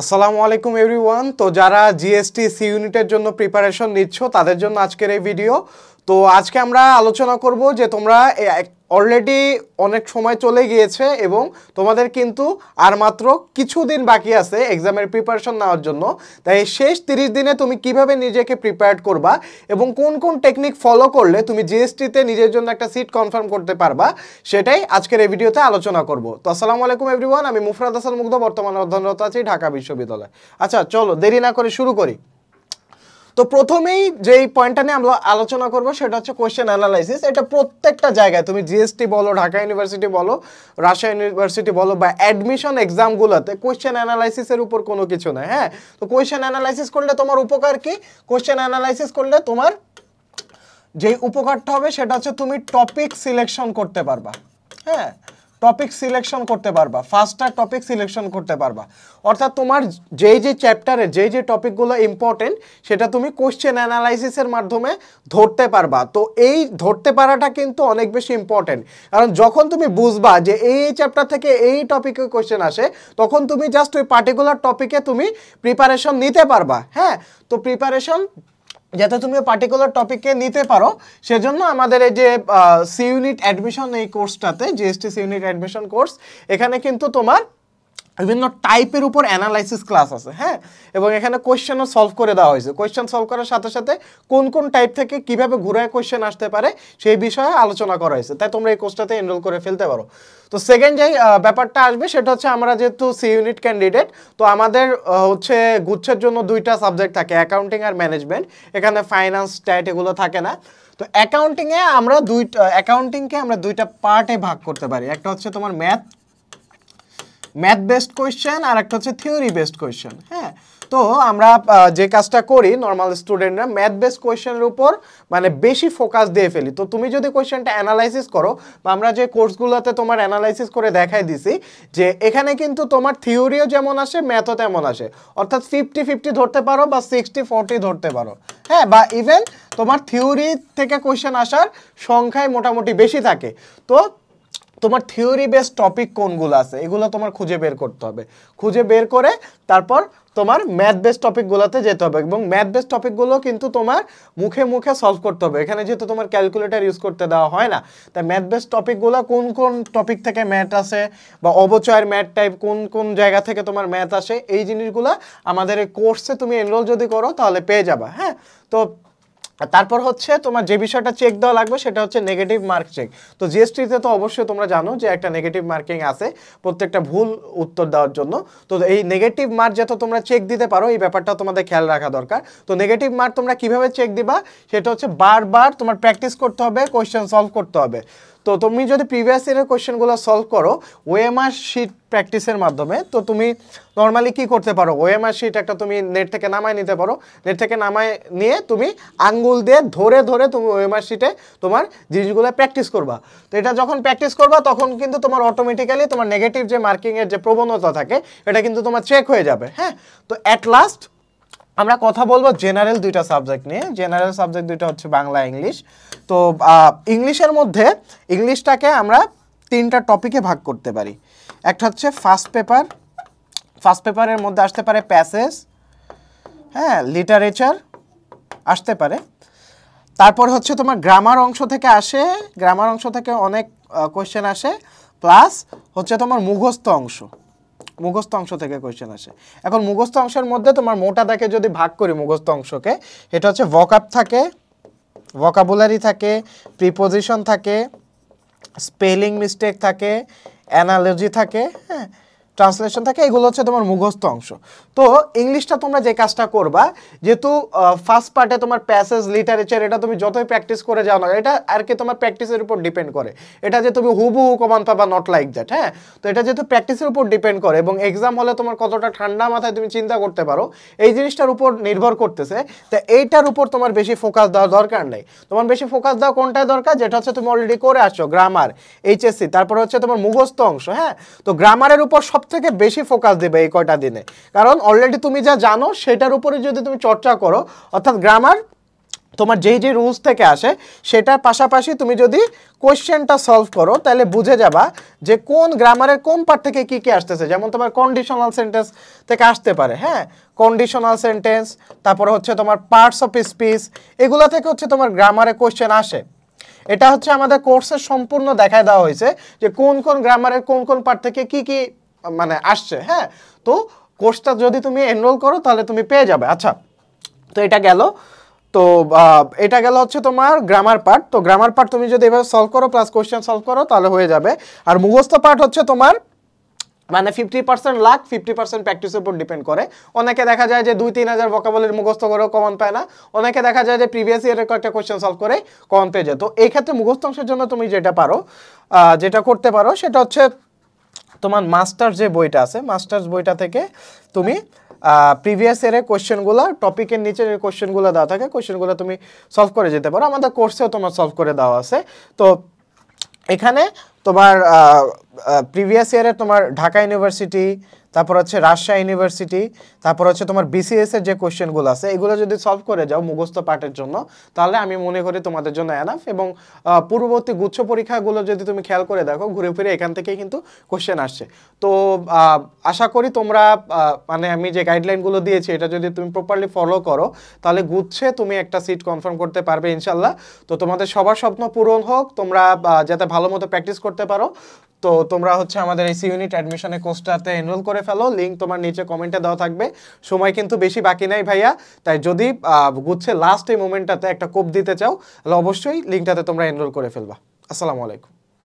আসসালামু আলাইকুম এভরিওয়ান তো যারা জিএসটি সি ইউনিটের জন্য প্রিপারেশন নিচ্ছ তাদের জন্য আজকের এই ভিডিও তো আজকে আমরা আলোচনা করব যে তোমরা অলরেডি অনেক সময় চলে গিয়েছে এবং তোমাদের কিন্তু আর মাত্র কিছুদিন বাকি আছে এক্সামের প্রিপারেশন নেওয়ার জন্য তাই শেষ তিরিশ দিনে তুমি কিভাবে নিজেকে প্রিপেয়ার করবা এবং কোন কোন টেকনিক ফলো করলে তুমি জিএসটিতে নিজের জন্য একটা সিট কনফার্ম করতে পারবা সেটাই আজকের এই ভিডিওতে আলোচনা করব তো আসসালামু আলাইকুম এভরিওয়ান আমি মুফরাদ হাসান মুগ্ধ বর্তমানে অধ্যয়নরত আছি ঢাকা বিশ্ববিদ্যালয় আচ্ছা চলো দেরি না করে শুরু করি তো প্রথমেই যেই পয়েন্টটা নিয়ে আমরা আলোচনা করব সেটা হচ্ছে কোয়েশ্চেন অ্যানালাইসিস এটা প্রত্যেকটা জায়গায় তুমি জিএসটি বলো ঢাকা ইউনিভার্সিটি বলো রাশিয়া ইউনিভার্সিটি বলো বা অ্যাডমিশন এক্সামগুলোতে কোয়েশ্চেন অ্যানালাইসিসের উপর কোনো কিছু নেই হ্যাঁ তো কোয়েশ্চেন অ্যানালাইসিস করলে তোমার উপকার কি কোয়েশ্চেন অ্যানালাইসিস করলে তোমার যেই উপকারটা হবে সেটা হচ্ছে তুমি টপিক সিলেকশন করতে পারবা হ্যাঁ টপিক সিলেকশন করতে পারবা ফার্স্টটা টপিক সিলেকশন করতে পারবা অর্থাৎ তোমার যেই যে চ্যাপ্টারে যেই যে টপিকগুলো ইম্পর্টেন্ট সেটা তুমি কোশ্চেন অ্যানালাইসিসের মাধ্যমে ধরতে পারবা তো এই ধরতে পারাটা কিন্তু অনেক বেশি ইম্পর্টেন্ট কারণ যখন তুমি বুঝবা যে এই চ্যাপ্টার থেকে এই টপিকে কোশ্চেন আসে তখন তুমি জাস্ট ওই পার্টিকুলার টপিকে তুমি প্রিপারেশন নিতে পারবা হ্যাঁ তো প্রিপারেশন যাতে তুমি পার্টিকুলার টপিককে নিতে পারো সেজন্য আমাদের এই যে সি ইউনিট অ্যাডমিশন এই কোর্সটাতে GST C unit admission course এখানে কিন্তু তোমার বিভিন্ন টাইপের উপর অ্যানালাইসিস ক্লাস আছে হ্যাঁ এবং এখানে কোয়েশ্চেনও সলভ করে দেওয়া হয়েছে কোয়েশ্চেন সলভ করার সাথে সাথে কোন কোন টাইপ থেকে কিভাবে ঘুরায় কোয়েশ্চেন আসতে পারে সেই বিষয়ে আলোচনা করা হয়েছে তাই তোমরা এই কোর্সটাতে এনরোল করে ফেলতে পারো তো সেকেন্ড যেই ব্যাপারটা আসবে সেটা হচ্ছে আমরা যেহেতু সি ইউনিট ক্যান্ডিডেট তো আমাদের হচ্ছে গুচ্ছের জন্য দুইটা সাবজেক্ট থাকে অ্যাকাউন্টিং আর ম্যানেজমেন্ট এখানে ফাইন্যান্স টাইট এগুলো থাকে না তো অ্যাকাউন্টিংয়ে আমরা দুই অ্যাকাউন্টিংকে আমরা দুইটা পার্টে ভাগ করতে পারি একটা হচ্ছে তোমার ম্যাথ ম্যাথ বেসড কোয়েশ্চেন আর একটা হচ্ছে থিওরি বেসড কোয়েশ্চেন হ্যাঁ তো আমরা যে কাজটা করি নর্মাল স্টুডেন্টরা ম্যাথ বেস্ট কোয়েশ্চেনের উপর মানে বেশি ফোকাস দিয়ে ফেলি তো তুমি যদি কোয়েশ্চেনটা অ্যানালাইসিস করো বা আমরা যে কোর্সগুলোতে তোমার অ্যানালাইসিস করে দেখাই দিছি যে এখানে কিন্তু তোমার থিওরিও যেমন আসে ম্যাথও তেমন আসে অর্থাৎ ফিফটি ফিফটি ধরতে পারো বা সিক্সটি ফোরটি ধরতে পারো হ্যাঁ বা ইভেন তোমার থিওরি থেকে কোয়েশ্চেন আসার সংখ্যায় মোটামুটি বেশি থাকে তো তোমার থিওরি বেস টপিক কোনগুলো আছে এগুলো তোমার খুঁজে বের করতে হবে খুঁজে বের করে তারপর তোমার ম্যাথ বেস টপিকগুলোতে যেতে হবে এবং ম্যাথ বেস টপিকগুলো কিন্তু তোমার মুখে মুখে সলভ করতে হবে এখানে যেহেতু তোমার ক্যালকুলেটার ইউজ করতে দেওয়া হয় না তাই ম্যাথ বেস টপিকগুলো কোন কোন টপিক থেকে ম্যাথ আসে বা অবচয়ের ম্যাথ টাইপ কোন কোন জায়গা থেকে তোমার ম্যাথ আসে এই জিনিসগুলো আমাদের এই কোর্সে তুমি এনরোল যদি করো তাহলে পেয়ে যাবা হ্যাঁ তো তারপর হচ্ছে তোমার যে বিষয়টা চেক দেওয়া লাগবে সেটা হচ্ছে নেগেটিভ মার্ক চেক তো জিএসটিতে তো অবশ্যই তোমরা জানো যে একটা নেগেটিভ মার্কিং আছে প্রত্যেকটা ভুল উত্তর দেওয়ার জন্য তো এই নেগেটিভ মার্ক যাতে তোমরা চেক দিতে পারো এই ব্যাপারটা তোমাদের খেয়াল রাখা দরকার তো নেগেটিভ মার্ক তোমরা কিভাবে চেক দিবা সেটা হচ্ছে বারবার তোমার প্র্যাকটিস করতে হবে কোয়েশ্চেন সলভ করতে হবে তো তুমি যদি প্রিভিয়াস ইয়ারের কোয়েশ্চেনগুলো সলভ করো ওএমআর শিট প্র্যাকটিসের মাধ্যমে তো তুমি নর্মালি কি করতে পারো ওএমআর শিট একটা তুমি নেট থেকে নামায় নিতে পারো নেট থেকে নামায় নিয়ে তুমি আঙ্গুল দিয়ে ধরে ধরে তুমি ওএমআর শিটে তোমার জিনিসগুলো প্র্যাকটিস করবা তো এটা যখন প্র্যাকটিস করবা তখন কিন্তু তোমার অটোমেটিক্যালি তোমার নেগেটিভ যে মার্কিংয়ের যে প্রবণতা থাকে এটা কিন্তু তোমার চেক হয়ে যাবে হ্যাঁ তো অ্যাট লাস্ট আমরা কথা বলবো জেনারেল দুইটা সাবজেক্ট নিয়ে জেনারেল সাবজেক্ট দুইটা হচ্ছে বাংলা ইংলিশ তো ইংলিশের মধ্যে ইংলিশটাকে আমরা তিনটা টপিকে ভাগ করতে পারি একটা হচ্ছে ফার্স্ট পেপার ফার্স্ট পেপারের মধ্যে আসতে পারে প্যাসেজ হ্যাঁ লিটারেচার আসতে পারে তারপর হচ্ছে তোমার গ্রামার অংশ থেকে আসে গ্রামার অংশ থেকে অনেক কোয়েশ্চেন আসে প্লাস হচ্ছে তোমার মুখস্থ অংশ মুখস্থ অংশ থেকে কোয়েশ্চেন আসে এখন মুখস্থ অংশের মধ্যে তোমার মোটাটাকে যদি ভাগ করি মুখস্থ অংশকে এটা হচ্ছে ভকাপ থাকে ভকাবুলারি থাকে প্রিপোজিশন থাকে স্পেলিং মিস্টেক থাকে অ্যানালজি থাকে হ্যাঁ ট্রান্সলেশন থাকে এগুলো হচ্ছে তোমার মুখস্থ অংশ তো ইংলিশটা তোমরা যে কাজটা করবা যেহেতু ফার্স্ট পার্টে তোমার প্যাসেজ লিটারেচার এটা তুমি যতই প্র্যাকটিস করে যাও না এটা আর কি তোমার প্র্যাকটিসের উপর ডিপেন্ড করে এটা যে তুমি হুবহু কমান পাবা নট লাইক দ্যাট হ্যাঁ তো এটা যেহেতু প্র্যাকটিসের উপর ডিপেন্ড করে এবং এক্সাম হলে তোমার কতটা ঠান্ডা মাথায় তুমি চিন্তা করতে পারো এই জিনিসটার উপর নির্ভর করতেছে তা এইটার উপর তোমার বেশি ফোকাস দেওয়া দরকার নেই তোমার বেশি ফোকাস দেওয়া কোনটাই দরকার যেটা হচ্ছে তুমি অলরেডি করে আসছো গ্রামার এইচএসসি তারপর হচ্ছে তোমার মুখস্থ অংশ হ্যাঁ তো গ্রামারের উপর সব থেকে বেশি ফোকাস দেবে এই কয়টা দিনে কারণ অলরেডি তুমি যা জানো সেটার উপরে যদি তুমি চর্চা করো অর্থাৎ গ্রামার তোমার যেই যে রুলস থেকে আসে সেটার পাশাপাশি তুমি যদি কোয়েশ্চেনটা সলভ করো তাহলে বুঝে যাবা যে কোন গ্রামারের কোন পার্ট থেকে কি কি আসতেছে যেমন তোমার কন্ডিশনাল সেন্টেন্স থেকে আসতে পারে হ্যাঁ কন্ডিশনাল সেন্টেন্স তারপরে হচ্ছে তোমার পার্টস অফ স্পিচ এগুলো থেকে হচ্ছে তোমার গ্রামারে কোয়েশ্চেন আসে এটা হচ্ছে আমাদের কোর্সের সম্পূর্ণ দেখায় দেওয়া হয়েছে যে কোন কোন গ্রামারের কোন কোন পার্ট থেকে কি কি মানে আসছে হ্যাঁ তো কোর্সটা যদি তুমি এনরোল করো তাহলে তুমি পেয়ে যাবে আচ্ছা তো এটা গেল তো এটা গেল হচ্ছে তোমার গ্রামার পার্ট তো গ্রামার পার্ট তুমি যদি এভাবে সলভ করো প্লাস কোয়েশ্চেন সলভ করো তাহলে হয়ে যাবে আর মুখস্থ পার্ট হচ্ছে তোমার মানে ফিফটি পার্সেন্ট লাখ ফিফটি পার্সেন্ট প্র্যাকটিসের উপর ডিপেন্ড করে অনেকে দেখা যায় যে দুই তিন হাজার বকাবলির মুখস্থ করেও কমন পায় না অনেকে দেখা যায় যে প্রিভিয়াস ইয়ারের কয়েকটা কোয়েশ্চেন সলভ করে কমন পেয়ে যায় তো এই ক্ষেত্রে মুখস্থ অংশের জন্য তুমি যেটা পারো যেটা করতে পারো সেটা হচ্ছে তোমার মাস্টার যে বইটা আছে মাস্টার্স বইটা থেকে তুমি প্রিভিয়াস ইয়ারের কোশ্চেনগুলো টপিকের নিচে যে কোশ্চেনগুলো দেওয়া থাকে কোশ্চেনগুলো তুমি সলভ করে যেতে পারো আমাদের কোর্সেও তোমার সলভ করে দেওয়া আছে তো এখানে তোমার প্রিভিয়াস ইয়ারে তোমার ঢাকা ইউনিভার্সিটি তারপর হচ্ছে রাজশাহী ইউনিভার্সিটি তারপর হচ্ছে তোমার বিসিএস এর যে কোশ্চেনগুলো আছে এগুলো যদি সলভ করে যাও মুখস্থ পাঠের জন্য তাহলে আমি মনে করি তোমাদের জন্য এনাফ এবং পূর্ববর্তী গুচ্ছ পরীক্ষাগুলো যদি তুমি খেয়াল করে দেখো ঘুরে ফিরে এখান থেকেই কিন্তু কোশ্চেন আসছে তো আশা করি তোমরা মানে আমি যে গাইডলাইনগুলো দিয়েছি এটা যদি তুমি প্রপারলি ফলো করো তাহলে গুচ্ছে তুমি একটা সিট কনফার্ম করতে পারবে ইনশাল্লাহ তো তোমাদের সবার স্বপ্ন পূরণ হোক তোমরা যাতে ভালো মতো প্র্যাকটিস করতে পারো তো তোমরা হচ্ছে আমাদের এসি ইউনিট অ্যাডমিশনের কোর্সটাতে এনরোল করে ফেলো লিঙ্ক তোমার নিচে কমেন্টে দেওয়া থাকবে সময় কিন্তু বেশি বাকি নাই ভাইয়া তাই যদি গুচ্ছে লাস্ট এই মোমেন্টটাতে একটা কোপ দিতে চাও তাহলে অবশ্যই লিঙ্কটাতে তোমরা এনরোল করে ফেলবা আসসালামু আলাইকুম